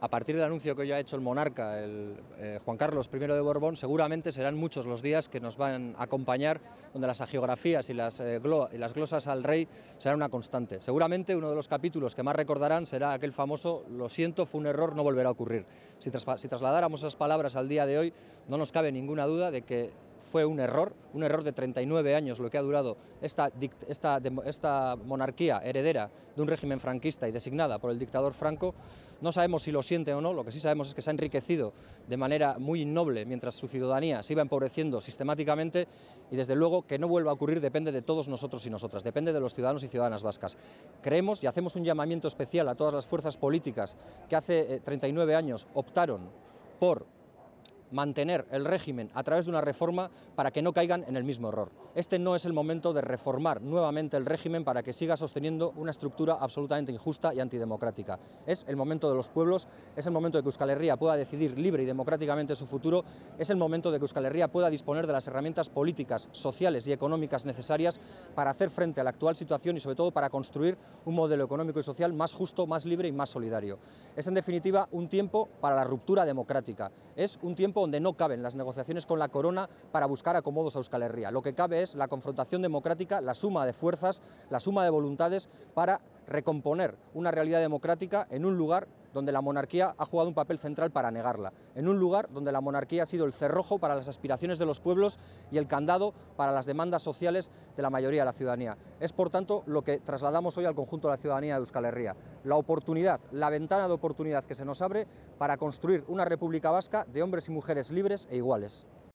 a partir del anuncio que hoy ha hecho el monarca, el eh, Juan Carlos I de Borbón, seguramente serán muchos los días que nos van a acompañar, donde las agiografías eh, y las, glosas al rey serán una constante. Seguramente uno de los capítulos que más recordarán será aquel famoso Lo siento, fue un error, no volverá a ocurrir. si trasladáramos esas palabras al día de hoy, no nos cabe ninguna duda de que fue un error, un error de 39 años, lo que ha durado esta, esta, monarquía heredera de un régimen franquista y designada por el dictador Franco. No sabemos si lo siente o no, lo que sí sabemos es que se ha enriquecido de manera muy innoble mientras su ciudadanía se iba empobreciendo sistemáticamente y desde luego que no vuelva a ocurrir depende de todos nosotros y nosotras, depende de los ciudadanos y ciudadanas vascas. Creemos y hacemos un llamamiento especial a todas las fuerzas políticas que hace 39 eh, años optaron por mantener el régimen a través de una reforma para que no caigan en el mismo error. Este no es el momento de reformar nuevamente el régimen para que siga sosteniendo una estructura absolutamente injusta y antidemocrática. Es el momento de los pueblos, es el momento de que Euskal Herria pueda decidir libre y democráticamente su futuro, es el momento de que Euskal Herria pueda disponer de las herramientas políticas, sociales y económicas necesarias para hacer frente a la actual situación y sobre todo para construir un modelo económico y social más justo, más libre y más solidario. Es en definitiva un tiempo para la ruptura democrática, es un tiempo donde no caben las negociaciones con la corona para buscar acomodos a Euskal Herria. Lo que cabe es la confrontación democrática, la suma de fuerzas, la suma de voluntades para recomponer una realidad democrática en un lugar donde la monarquía ha jugado un papel central para negarla, en un lugar donde la monarquía ha sido el cerrojo para las aspiraciones de los pueblos y el candado para las demandas sociales de la mayoría de la ciudadanía. Es, por tanto, lo que trasladamos hoy al conjunto de la ciudadanía de Euskal Herria, la oportunidad, la ventana de oportunidad que se nos abre para construir una República Vasca de hombres y mujeres libres e iguales.